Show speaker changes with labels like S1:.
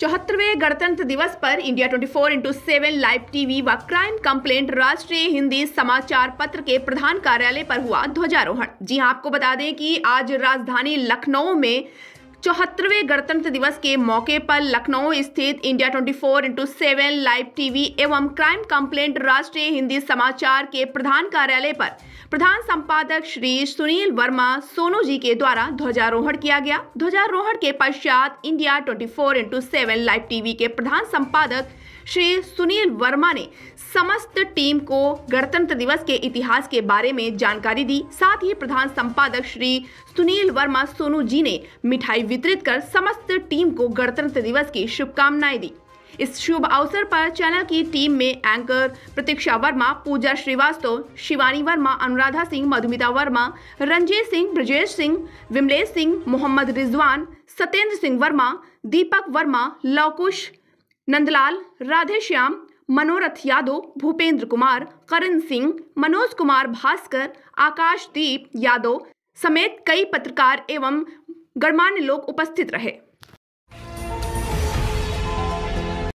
S1: चौहत्तरवें गणतंत्र दिवस पर India 24 four into seven live TV व क्राइम कंप्लेंट राष्ट्रीय हिंदी समाचार पत्र के प्रधान कार्यालय पर हुआ ध्वजारोहण जी हां आपको बता दें कि आज राजधानी लखनऊ में चौहत्तरवें गणतंत्र दिवस के मौके पर लखनऊ स्थित India 24 four into seven live TV एवं क्राइम कंप्लेंट राष्ट्रीय हिंदी समाचार के प्रधान कार्यालय पर प्रधान संपादक श्री सुनील वर्मा सोनू जी के द्वारा ध्वजारोहण किया गया ध्वजारोहण के पश्चात India 24 four into seven live TV के प्रधान संपादक श्री सुनील वर्मा ने समस्त टीम को गणतंत्र दिवस के इतिहास के बारे में जानकारी दी साथ ही प्रधान संपादक श्री सुनील वर्मा सोनू जी ने मिठाई वितरित कर समस्त टीम को गणतंत्र दिवस की शुभकामनाएं दी इस शुभ अवसर पर चैनल की टीम में एंकर प्रतीक्षा वर्मा पूजा श्रीवास्तव शिवानी वर्मा अनुराधा सिंह मधुमिता वर्मा रंजीत सिंह ब्रजेश सिंह विमलेश सिंह मोहम्मद रिजवान सत्येंद्र सिंह वर्मा दीपक वर्मा लवकुश नंदलाल राधेश्याम मनोरथ यादव भूपेंद्र कुमार करण सिंह मनोज कुमार भास्कर आकाशदीप यादव समेत कई पत्रकार एवं गणमान्य लोग उपस्थित रहे